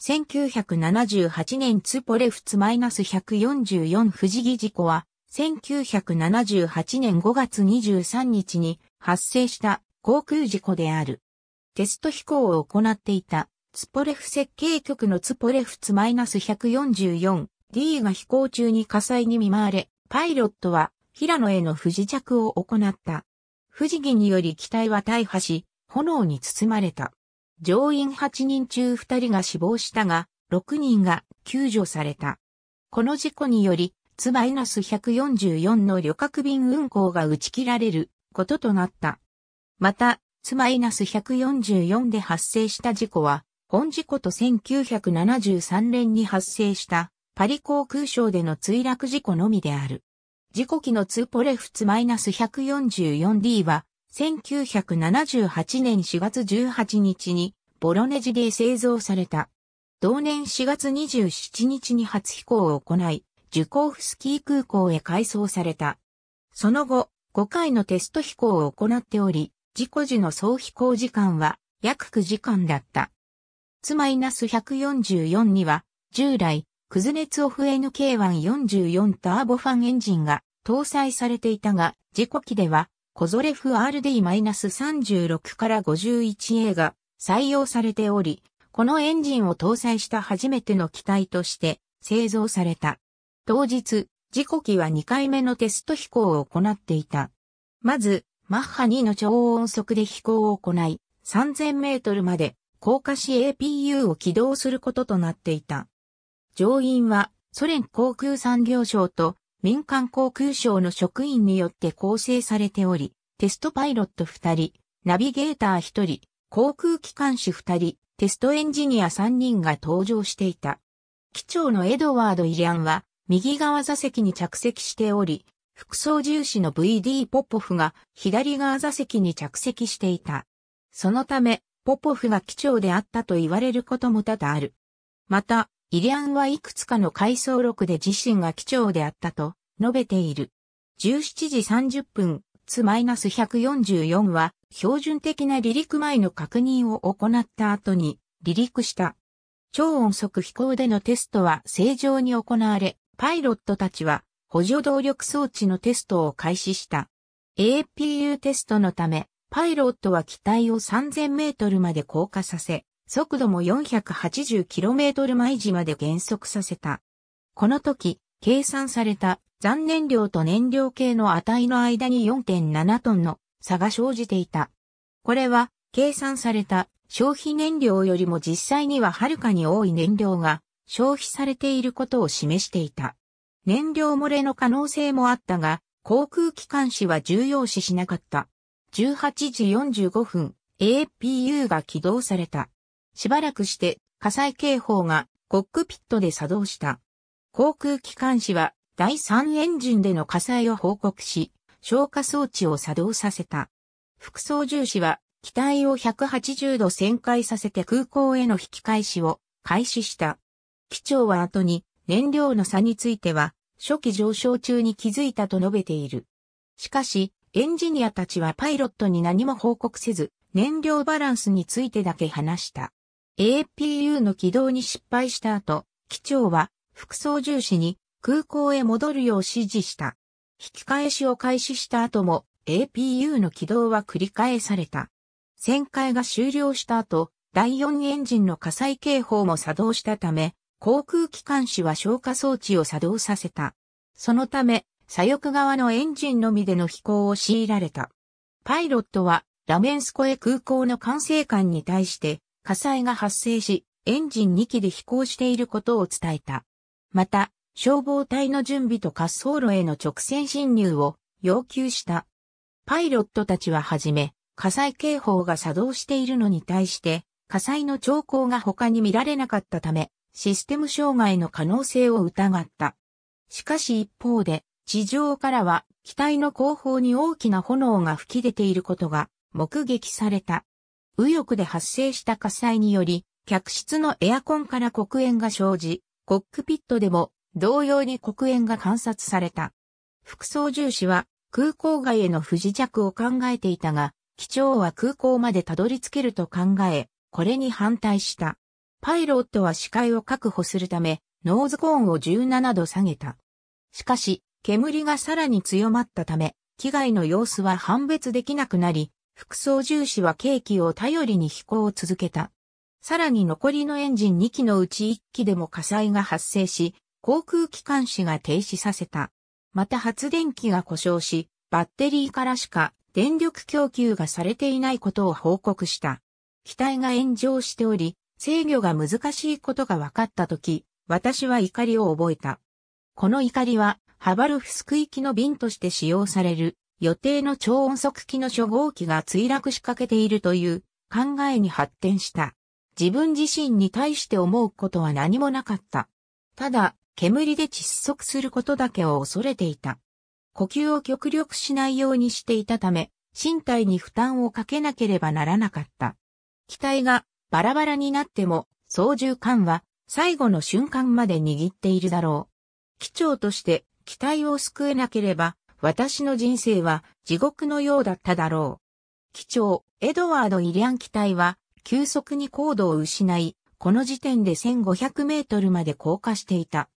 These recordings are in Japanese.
1978年ツポレフツ -144 藤木事故は、1978年5月23日に発生した航空事故である。テスト飛行を行っていたツポレフ設計局のツポレフツ -144D が飛行中に火災に見舞われ、パイロットは平野への不時着を行った。不時着により機体は大破し、炎に包まれた。乗員8人中2人が死亡したが、6人が救助された。この事故により、ツマイナス144の旅客便運航が打ち切られることとなった。また、ツマイナス144で発生した事故は、本事故と1973年に発生したパリ航空省での墜落事故のみである。事故機のツーポレフツマイナス 144D は1978年4月18日にボロネジで製造された。同年4月27日に初飛行を行い、ジュコーフスキー空港へ改装された。その後、5回のテスト飛行を行っており、事故時の総飛行時間は約9時間だった。つマイナス144には、従来、クズネツオフ NK144 ターボファンエンジンが搭載されていたが、事故機ではコゾレフ RD-36 から 51A が採用されており、このエンジンを搭載した初めての機体として製造された。当日、事故機は2回目のテスト飛行を行っていた。まず、マッハ2の超音速で飛行を行い、3000メートルまで高架市 APU を起動することとなっていた。乗員はソ連航空産業省と民間航空省の職員によって構成されており、テストパイロット2人、ナビゲーター1人、航空機関士2人、テストエンジニア3人が登場していた。機長のエドワード・イリアンは、右側座席に着席しており、副操縦士の VD ポポフが左側座席に着席していた。そのため、ポポフが機長であったと言われることも多々ある。また、イリアンはいくつかの回想録で自身が機長であったと述べている。17時30分、つ -144 は標準的な離陸前の確認を行った後に離陸した。超音速飛行でのテストは正常に行われ、パイロットたちは補助動力装置のテストを開始した。APU テストのため、パイロットは機体を3000メートルまで降下させ、速度も 480km 毎時まで減速させた。この時、計算された残燃量と燃料系の値の間に4.7トンの差が生じていた。これは計算された消費燃料よりも実際にははるかに多い燃料が消費されていることを示していた。燃料漏れの可能性もあったが、航空機関士は重要視しなかった。18時45分、APU が起動された。しばらくして火災警報がコックピットで作動した。航空機関士は第3エンジンでの火災を報告し、消火装置を作動させた。副操縦士は機体を180度旋回させて空港への引き返しを開始した。機長は後に燃料の差については初期上昇中に気づいたと述べている。しかし、エンジニアたちはパイロットに何も報告せず、燃料バランスについてだけ話した。APU の起動に失敗した後、機長は副操縦士に空港へ戻るよう指示した。引き返しを開始した後も APU の起動は繰り返された。旋回が終了した後、第4エンジンの火災警報も作動したため、航空機関士は消火装置を作動させた。そのため、左翼側のエンジンのみでの飛行を強いられた。パイロットはラメンスコエ空港の管制官に対して火災が発生し、エンジン2機で飛行していることを伝えた。また、消防隊の準備と滑走路への直線侵入を要求した。パイロットたちははじめ、火災警報が作動しているのに対して、火災の兆候が他に見られなかったため、システム障害の可能性を疑った。しかし一方で、地上からは機体の後方に大きな炎が吹き出ていることが目撃された。右翼で発生した火災により、客室のエアコンから黒煙が生じ、コックピットでも同様に黒煙が観察された。副操縦士は空港外への不時着を考えていたが、機長は空港までたどり着けると考え、これに反対した。パイロットは視界を確保するため、ノーズコーンを17度下げた。しかし、煙がさらに強まったため、機外の様子は判別できなくなり、副操縦士は計器を頼りに飛行を続けた。さらに残りのエンジン2機のうち1機でも火災が発生し、航空機関士が停止させた。また発電機が故障し、バッテリーからしか電力供給がされていないことを報告した。機体が炎上しており、制御が難しいことが分かったとき、私は怒りを覚えた。この怒りは、ハバルフスク行きの便として使用される予定の超音速機の初号機が墜落しかけているという考えに発展した。自分自身に対して思うことは何もなかった。ただ、煙で窒息することだけを恐れていた。呼吸を極力しないようにしていたため、身体に負担をかけなければならなかった。機体がバラバラになっても、操縦艦は最後の瞬間まで握っているだろう。機長として機体を救えなければ、私の人生は地獄のようだっただろう。機長、エドワード・イリアン機体は、急速に高度を失い、この時点で1500メートルまで降下していた。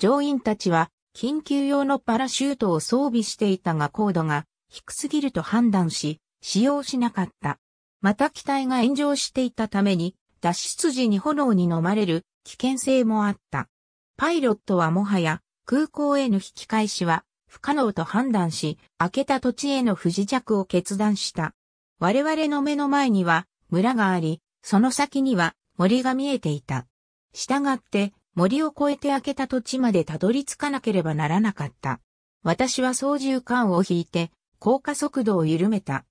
乗員たちは、緊急用のパラシュートを装備していたが高度が低すぎると判断し、使用しなかった。また機体が炎上していたために、脱出時に炎に飲まれる危険性もあった。パイロットはもはや、空港への引き返しは不可能と判断し、開けた土地への不時着を決断した。我々の目の前には村があり、その先には森が見えていた。従って森を越えて開けた土地までたどり着かなければならなかった。私は操縦桿を引いて、降下速度を緩めた。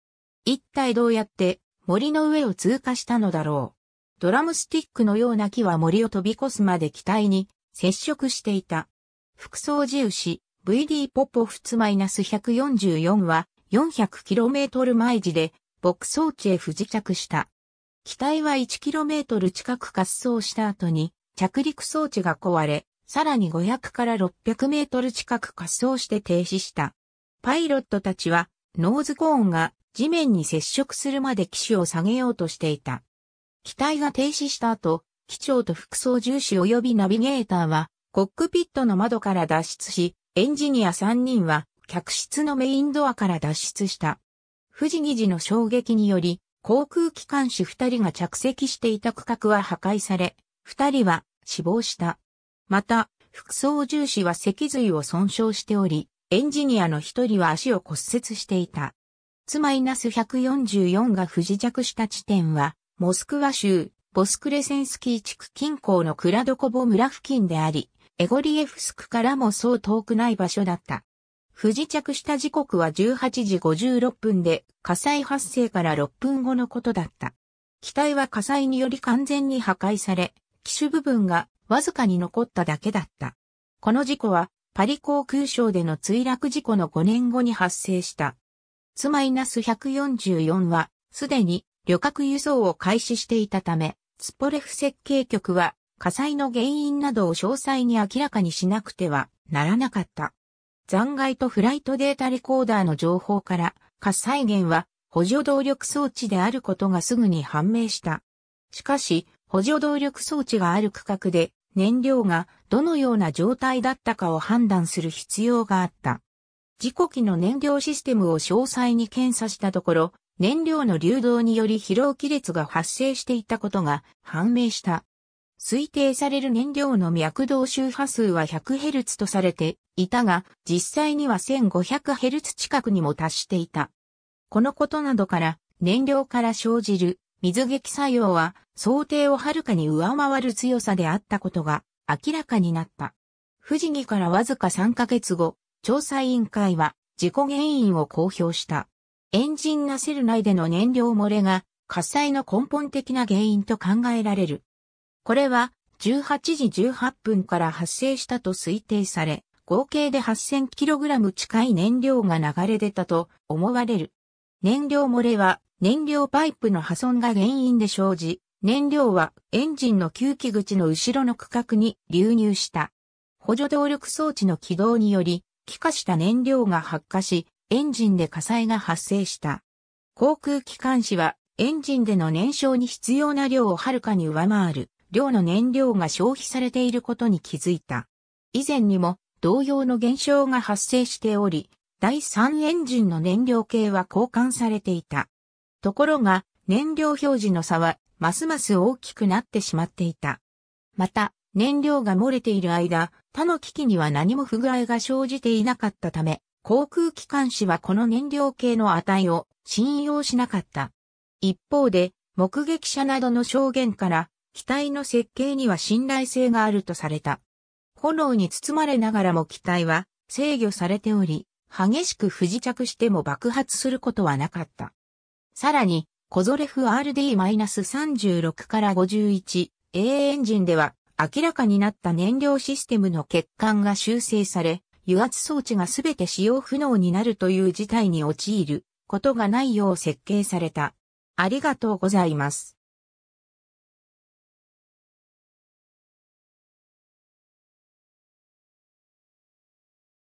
一体どうやって森の上を通過したのだろう。ドラムスティックのような木は森を飛び越すまで機体に接触していた。副操縦士、VD ポポフツ -144 は 400km 毎時で牧草地へ不時着した。機体は 1km 近く滑走した後に着陸装置が壊れ、さらに500から600メートル近く滑走して停止した。パイロットたちはノーズコーンが地面に接触するまで機種を下げようとしていた。機体が停止した後、機長と副操縦士及びナビゲーターはコックピットの窓から脱出し、エンジニア3人は客室のメインドアから脱出した。富士議事の衝撃により、航空機関士2人が着席していた区画は破壊され、2人は死亡した。また、副操縦士は脊髄を損傷しており、エンジニアの1人は足を骨折していた。マイナス144が不時着した地点は、モスクワ州、ボスクレセンスキー地区近郊のクラドコボ村付近であり、エゴリエフスクからもそう遠くない場所だった。不時着した時刻は18時56分で火災発生から6分後のことだった。機体は火災により完全に破壊され、機種部分がわずかに残っただけだった。この事故はパリ航空省での墜落事故の5年後に発生した。つマイナス144はすでに旅客輸送を開始していたため、ツポレフ設計局は火災の原因などを詳細に明らかにしなくてはならなかった。残骸とフライトデータレコーダーの情報から火災源は補助動力装置であることがすぐに判明した。しかし、補助動力装置がある区画で燃料がどのような状態だったかを判断する必要があった。事故機の燃料システムを詳細に検査したところ、燃料の流動により疲労亀裂が発生していたことが判明した。推定される燃料の脈動周波数は 100Hz とされていたが、実際には 1500Hz 近くにも達していた。このことなどから、燃料から生じる水撃作用は想定をはるかに上回る強さであったことが明らかになった。富士木からわずか3ヶ月後、調査委員会は事故原因を公表した。エンジンナセル内での燃料漏れが火災の根本的な原因と考えられる。これは18時18分から発生したと推定され、合計で 8000kg 近い燃料が流れ出たと思われる。燃料漏れは燃料パイプの破損が原因で生じ、燃料はエンジンの吸気口の後ろの区画に流入した。補助動力装置の起動により、気化した燃料が発火し、エンジンで火災が発生した。航空機関士はエンジンでの燃焼に必要な量をはるかに上回る量の燃料が消費されていることに気づいた。以前にも同様の現象が発生しており、第3エンジンの燃料系は交換されていた。ところが、燃料表示の差は、ますます大きくなってしまっていた。また、燃料が漏れている間、他の機器には何も不具合が生じていなかったため、航空機関士はこの燃料系の値を信用しなかった。一方で、目撃者などの証言から、機体の設計には信頼性があるとされた。炎に包まれながらも機体は制御されており、激しく不時着しても爆発することはなかった。さらに、コゾレフ RD-36 から51 A エンジンでは明らかになった燃料システムの欠陥が修正され、油圧装置がすべて使用不能になるという事態に陥ることがないよう設計された。ありがとうございます。